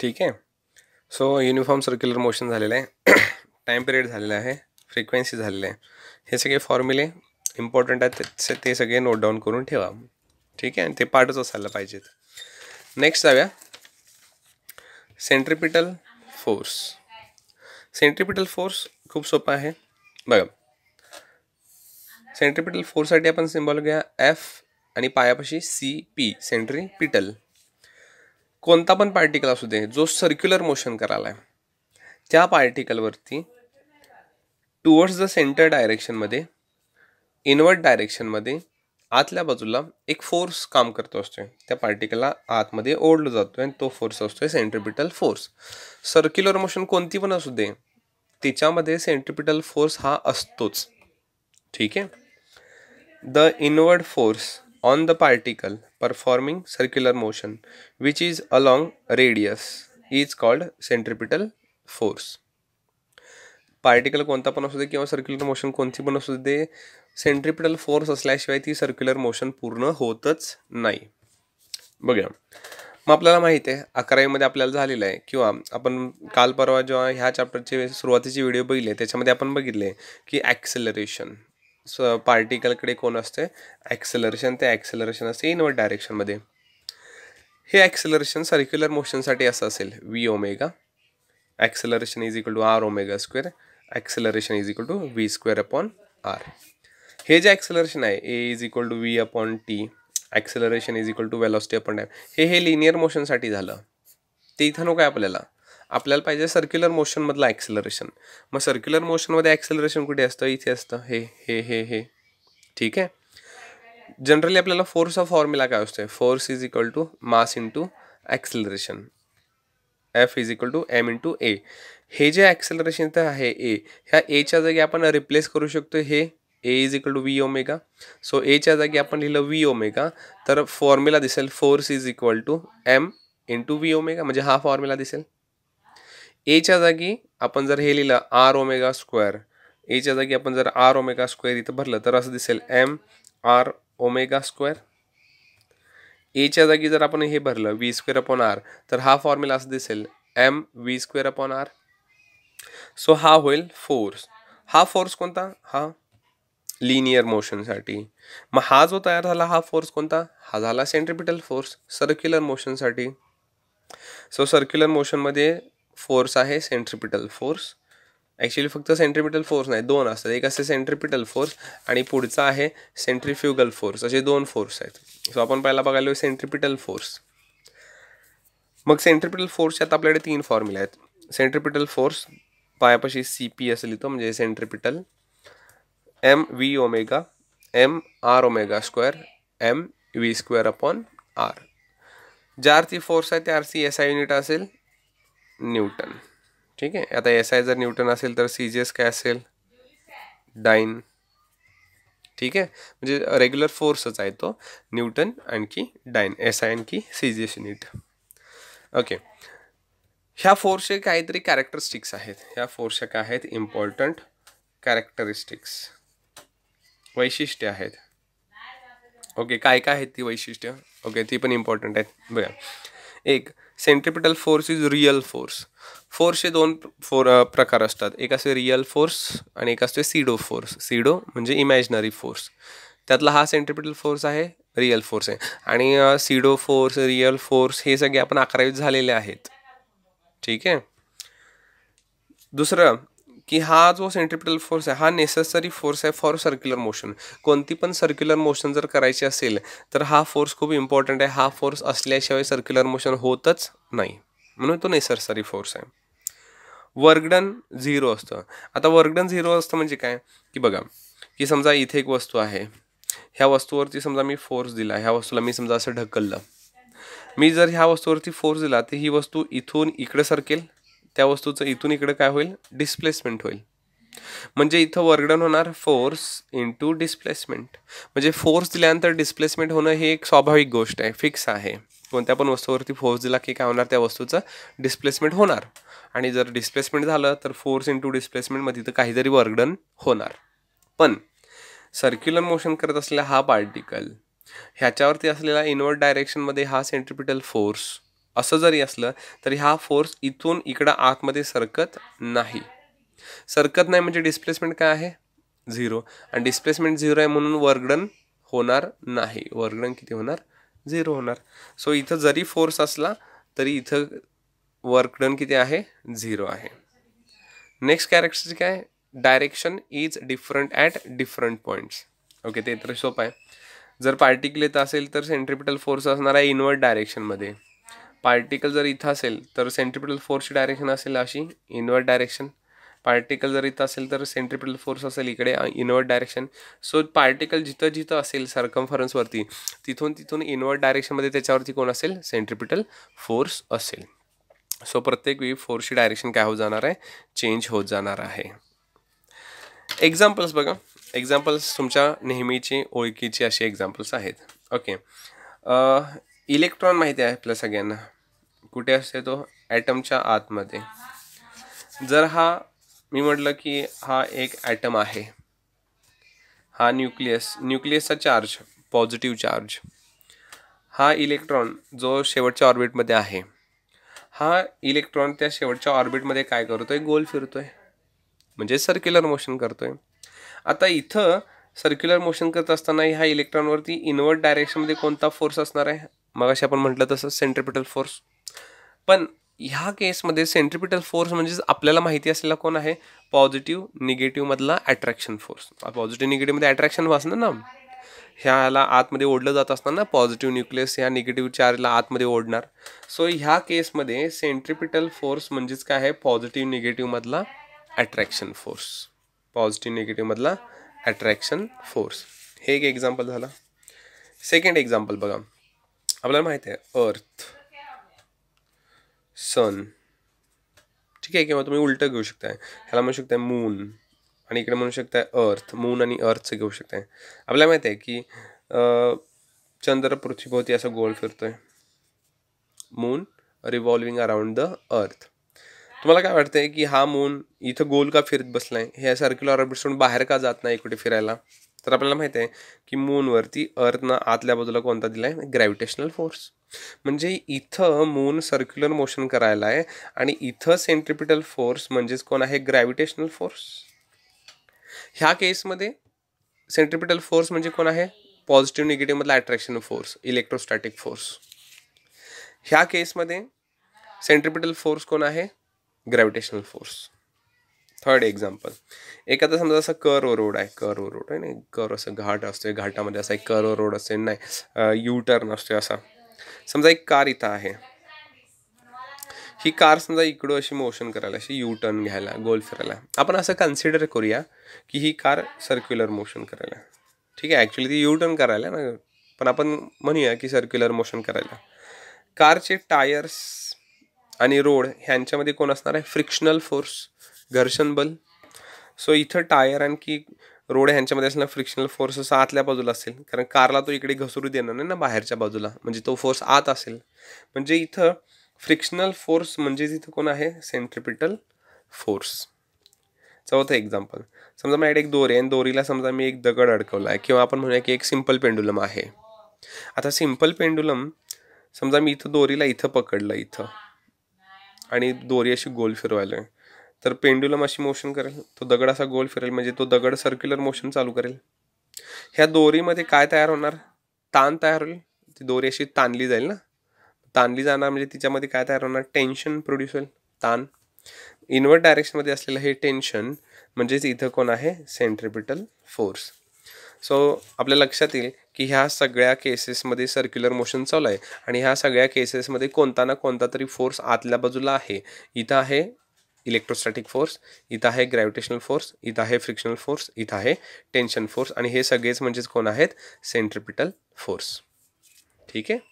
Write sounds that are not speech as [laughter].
ठीक आहे so uniform circular motion झालेलं आहे टाईम [clears throat] पिरियड झालेला आहे फ्रिक्वेन्सी झालेलं आहे हे सगळे फॉर्म्युले इम्पॉर्टंट आहेत ते सगळे नोट डाऊन करून ठेवा ठीक आहे ते पाठच असायला पाहिजेत नेक्स्ट जाऊया सेंट्रिपिटल फोर्स सेंट्रिपिटल फोर्स खूप सोपा आहे बघा सेंट्रिपिटल फोर्ससाठी आपण सिम्बॉल घ्या एफ आणि पायापाशी सी पी सेंट्रिपिटल कोणता पण पार्टिकल असू दे जो सर्क्युलर मोशन करायला आहे त्या पार्टिकलवरती टुवर्ड्स द सेंटर डायरेक्शनमध्ये इनवर्ड डायरेक्शनमध्ये आतल्या बाजूला एक फोर्स काम करतो असतो त्या पार्टिकलला आतमध्ये ओढलो जातो आणि तो फोर्स असतो आहे सेंट्रिपिटल फोर्स सर्क्युलर मोशन कोणती पण असू दे तिच्यामध्ये सेंट्रिपिटल फोर्स हा असतोच ठीक आहे the inward force on the particle performing circular motion which is along radius is called centripetal force particle कोणता पण असू दे किंवा सर्क्युलर मोशन कोणती पण असू दे सेंट्रिपिटल फोर्स असल्याशिवाय ती सर्क्युलर मोशन पूर्ण होतच नाही बघूया मग आपल्याला माहिती आहे अकरावीमध्ये आपल्याला झालेलं आहे किंवा आपण काल परवा जेव्हा ह्या चॅप्टरचे सुरुवातीची व्हिडिओ बघितले त्याच्यामध्ये आपण बघितले की ॲक्सेलरेशन स पार्टिकलकडे कोण असते ॲक्सेलरेशन ते ॲक्सेलरेशन असते इनवर्ट डायरेक्शनमध्ये हे ॲक्सेलरेशन सर्क्युलर मोशनसाठी असं असेल v omega acceleration is equal to r omega square acceleration is equal to v square upon r हे जे ॲक्सेलरेशन आहे a is equal to v upon t acceleration is equal to velocity upon time हे हे linear मोशनसाठी झालं ते इथं नको आहे आपल्याला आपल्याला पाहिजे सर्क्युलर मोशनमधलं ॲक्सेलरेशन मग सर्क्युलर मोशनमध्ये ॲक्सेलरेशन कुठे असतं इथे असतं हे हे हे हे ठीक आहे जनरली आपल्याला फोर्स ऑफ फॉर्म्युला काय असतो force is equal to mass into acceleration f is equal to m into a हे जे ॲक्सेलरेशन तर आहे ए ह्या एच्या जागी आपण रिप्लेस करू शकतो हे a is equal to v omega so एच्या जागी आपण लिहिलं वी ओमेगा तर फॉर्म्युला दिसेल force is equal to m into v omega म्हणजे हा फॉर्म्युला दिसेल एच्या जागी आपण जर हे लिहिलं आर ओमेगा स्क्वेअर एच्या जागी आपण जर आर ओमेगा स्क्वेअर इथं भरलं तर असं दिसेल एम आर ओमेगा स्क्वेअर एच्या जागी जर आपण हे भरलं वी स्क्वेअर अपॉन आर तर हा फॉर्म्युला असं दिसेल m v square upon r so हा होईल फोर्स हा फोर्स कोणता हा लिनियर मोशनसाठी मग हा जो तयार झाला हा फोर्स कोणता हा झाला सेंट्रिपिटल फोर्स सर्क्युलर मोशनसाठी सो सर्क्युलर मोशनमध्ये फोर्स आहे सेंट्रिपिटल फोर्स ॲक्च्युली फक्त सेंट्रिपिटल फोर्स नाही दोन असतात एक असते सेंट्रिपिटल फोर्स आणि पुढचा आहे सेंट्रिफ्युगल फोर्स असे दोन फोर्स आहेत सो आपण पहिला बघायला सेंट्रिपिटल फोर्स मग सेंट्रिपिटल आता आपल्याकडे तीन फॉर्म्युले आहेत सेंट्रिपिटल फोर्स पायापाशी सी पी असं लिहितो म्हणजे centripetal m v omega m r omega square m v square upon r ज्या आरती फोर्स आहे त्या अर्थी एस आय युनिट असेल न्यूटन ठीक आहे आता एस आय जर न्यूटन असेल तर सी जी एस काय असेल डाईन ठीक आहे म्हणजे रेग्युलर फोर्सच आहे तो न्यूटन आणखी डाईन एस आय आणखी C G S unit okay ह्या फोर्सचे काहीतरी कॅरेक्टरिस्टिक्स आहेत ह्या फोर्सच्या काय आहेत इम्पॉर्टंट कॅरेक्टरिस्टिक्स वैशिष्ट्य आहेत ओके काय काय आहेत ती वैशिष्ट्य ओके ती पण इम्पॉर्टंट आहेत बघा एक centripetal force is real force फोर्सचे दोन फोर प्रकार असतात एक असते रियल फोर्स आणि एक असते सीडो फोर्स सीडो म्हणजे इमॅजिनरी फोर्स त्यातला हा सेंट्रिपिटल फोर्स आहे रियल फोर्स आहे आणि सीडो फोर्स रियल फोर्स हे सगळे आपण अकरावीत झालेले आहेत ठीक आहे दुसरं की हा जो सेंट्रिपिटल फोर्स आहे हा नेसेसरी फोर्स आहे फॉर सर्क्युलर मोशन कोणती पण सर्क्युलर मोशन जर करायची असेल तर हा फोर्स खूप इम्पॉर्टंट आहे हा फोर्स असल्याशिवाय सर्क्युलर मोशन होतच नाही म्हणून तो नेसेसरी फोर्स आहे वर्गडन झिरो असतं आता वर्गडन झिरो असतं म्हणजे काय की बघा की समजा इथे एक वस्तू आहे ह्या वस्तूवरती समजा मी फोर्स दिला ह्या वस्तूला मी समजा असं ढकललं मी जर ह्या वस्तूवरती फोर्स दिला तर ही वस्तू इथून इकडे सरकेल त्या वस्तूचं इथून इकडे काय होईल डिस्प्लेसमेंट होईल म्हणजे इथं वर्गडन होणार फोर्स इंटू डिस्प्लेसमेंट म्हणजे फोर्स दिल्यानंतर डिस्प्लेसमेंट होणं ही एक स्वाभाविक गोष्ट आहे फिक्स आहे कोणत्या पण वस्तूवरती फोर्स दिला की काय होणार त्या वस्तूचं डिस्प्लेसमेंट होणार आणि जर डिस्प्लेसमेंट झालं तर फोर्स इंटू डिस्प्लेसमेंट मग तिथं काहीतरी वर्गडन होणार पण सर्क्युलर मोशन करत असलेला हा पार्टिकल ह्याच्यावरती असलेला इनवर्ड डायरेक्शनमध्ये हा सेंट्रिपिटल फोर्स असं जरी असलं तरी हा फोर्स इथून इकडं आतमध्ये सरकत नाही सरकत नाही म्हणजे डिस्प्लेसमेंट काय आहे झिरो आणि डिस्प्लेसमेंट झिरो आहे म्हणून वर्गडन होणार नाही वर्गडन किती होणार झिरो होणार सो इथं जरी फोर्स असला तरी इथं वर्कडन किती आहे झिरो आहे नेक्स्ट कॅरेक्टर काय direction is different at different points okay ते तर सोपं आहे जर पार्टिकल येत असेल तर सेंट्रिपिटल फोर्स असणार आहे इनवर्ड डायरेक्शनमध्ये पार्टिकल जर इथं असेल तर सेंट्रिपिटल फोर्सची डायरेक्शन असेल अशी इनवर्ट डायरेक्शन पार्टिकल जर इथं असेल तर सेंट्रिपिटल फोर्स असेल इकडे इनवर्ट डायरेक्शन सो पार्टिकल जिथं जिथं असेल सरकम्फरन्सवरती तिथून तिथून इनवर्ट डायरेक्शनमध्ये त्याच्यावरती कोण असेल सेंट्रिपिटल फोर्स असेल सो प्रत्येक वेळी फोर्सची डायरेक्शन काय होत जाणार आहे चेंज होत जाणार आहे एक्झाम्पल्स बघा एक्झाम्पल्स तुमच्या नेहमीची ओळखीचे असे एक्झाम्पल्स आहेत ओके इलेक्ट्रॉन माहिती आहे आपल्या सगळ्यांना कुठे असते तो ॲटमच्या आतमध्ये जर हा मी म्हटलं की हा एक ॲटम आहे हा न्यूक्लियस न्यूक्लियसचा चार्ज पॉझिटिव्ह चार्ज हा इलेक्ट्रॉन जो शेवटच्या ऑर्बिटमध्ये आहे हा इलेक्ट्रॉन त्या शेवटच्या ऑर्बिटमध्ये काय करतो आहे गोल फिरतो आहे म्हणजे सर्क्युलर मोशन करतो आहे आता इथं सर्क्युलर मोशन करत असताना ह्या इलेक्ट्रॉनवरती इनवर्ट डायरेक्शनमध्ये कोणता फोर्स असणार आहे मगाशी आपण म्हटलं तसं सेंट्रिपिटल फोर्स पण ह्या केसमध्ये सेंट्रिपिटल फोर्स म्हणजेच आपल्याला माहिती असलेला कोण आहे पॉझिटिव्ह निगेटिव्हमधला अट्रॅक्शन फोर्स पॉझिटिव्ह निगेटिव्हमध्ये अट्रॅक्शन असणार ना ह्याला आतमध्ये ओढलं जात असताना पॉझिटिव्ह न्यूक्लियस ह्या निगेटिव्ह चार्जला आतमध्ये ओढणार सो ह्या केसमध्ये सेंट्रिपिटल फोर्स म्हणजेच काय आहे पॉझिटिव्ह निगेटिव्हमधला अट्रॅक्शन फोर्स पॉझिटिव्ह निगेटिव्हमधला अट्रॅक्शन फोर्स हे एक एक्झाम्पल झालं सेकंड एक्झाम्पल बघा आपल्याला माहिती आहे अर्थ सन ठीक आहे किंवा तुम्ही उलटं घेऊ शकताय ह्याला म्हणू शकताय मून आणि इकडे म्हणू शकताय अर्थ मून आणि अर्थचं घेऊ शकताय आपल्याला माहिती आहे की चंद्र पृथ्वीभोवती असं गोल फिरतोय moon revolving around the earth तुम्हाला काय वाटतंय की हा मून इथं गोल का फिरत बसलाय हे सर्क्युलर ऑर्बिट्सवरून बाहेर का जात नाही कुठे फिरायला तर आपल्याला माहिती आहे की मूनवरती अर्थनं आतल्या बाजूला कोणता दिला आहे ग्रॅव्हिटेशनल फोर्स म्हणजे इथं मून सर्क्युलर मोशन करायला आहे आणि इथं सेंट्रिपिटल फोर्स म्हणजेच कोण आहे ग्रॅव्हिटेशनल फोर्स ह्या केसमध्ये सेंट्रिपिटल फोर्स म्हणजे कोण आहे पॉझिटिव्ह निगेटिव्हमधला अट्रॅक्शन फोर्स इलेक्ट्रोस्टॅटिक फोर्स ह्या केसमध्ये सेंट्रिपिटल फोर्स कोण आहे ग्रॅव्हिटेशनल फोर्स थर्ड एक्झाम्पल एखादा समजा असा कर्व रोड आहे कर्व रोड आहे नाही कर असं घाट असतो घाटामध्ये असा एक कर्व रोड असेल नाही यू टर्न असतो असा समजा एक कार इथं आहे ही कार समजा इकडं अशी मोशन करायला अशी यू टर्न घ्यायला गोल फिरायला आपण असं कन्सिडर करूया की ही कार सर्क्युलर मोशन करायला ठीक आहे ॲक्च्युली ती यू टर्न करायला ना पण आपण म्हणूया की सर्क्युलर मोशन करायला कारचे टायर्स आणि रोड ह्यांच्यामध्ये कोण असणार आहे फ्रिक्शनल फोर्स घर्षण बल सो इथं टायर आणखी रोड ह्यांच्यामध्ये असणार फ्रिक्शनल फोर्स असा आतल्या बाजूला असेल कारण कारला तो इकडे घसरू देणार नाही ना बाहेरच्या बाजूला म्हणजे तो फोर्स आत असेल म्हणजे इथं फ्रिक्शनल फोर्स म्हणजे तिथं कोण आहे सेंट्रिपिटल फोर्स चौथं एक्झाम्पल समजा माझ्याकडे एक दोरी आहे आणि दोरीला समजा मी एक दगड अडकवला आहे किंवा आपण म्हणूया की एक सिम्पल पेंडुलम आहे आता सिम्पल पेंडुलम समजा मी इथं दोरीला इथं पकडलं इथं आणि दोरी अशी गोल फिरवायला आहे तर पेंडुलम अशी मोशन करेल तो दगड असा गोल फिरेल म्हणजे तो दगड सर्क्युलर मोशन चालू करेल ह्या दोरीमध्ये काय तयार होणार ताण तयार होईल ती दोरी अशी ताणली जाईल ना ताणली जाणार म्हणजे तिच्यामध्ये काय तयार होणार टेन्शन प्रोड्यूस होईल ताण इन्वर्ट डायरेक्शनमध्ये असलेलं हे टेन्शन म्हणजेच इथं कोण आहे सेंट्रिपिटल फोर्स सो आपल्या लक्षात येईल की ह्या सगळ्या केसेसमध्ये सर्क्युलर मोशन चालू आहे आणि ह्या सगळ्या केसेसमध्ये कोणता ना कोणता तरी फोर्स आतल्या बाजूला आहे इथं आहे इलेक्ट्रोस्टॅटिक फोर्स इथं आहे ग्रॅव्हिटेशनल फोर्स इथं आहे फ्रिक्शनल फोर्स इथं आहे टेन्शन फोर्स आणि हे सगळेच म्हणजेच कोण आहेत सेंट्रिपिटल फोर्स ठीक आहे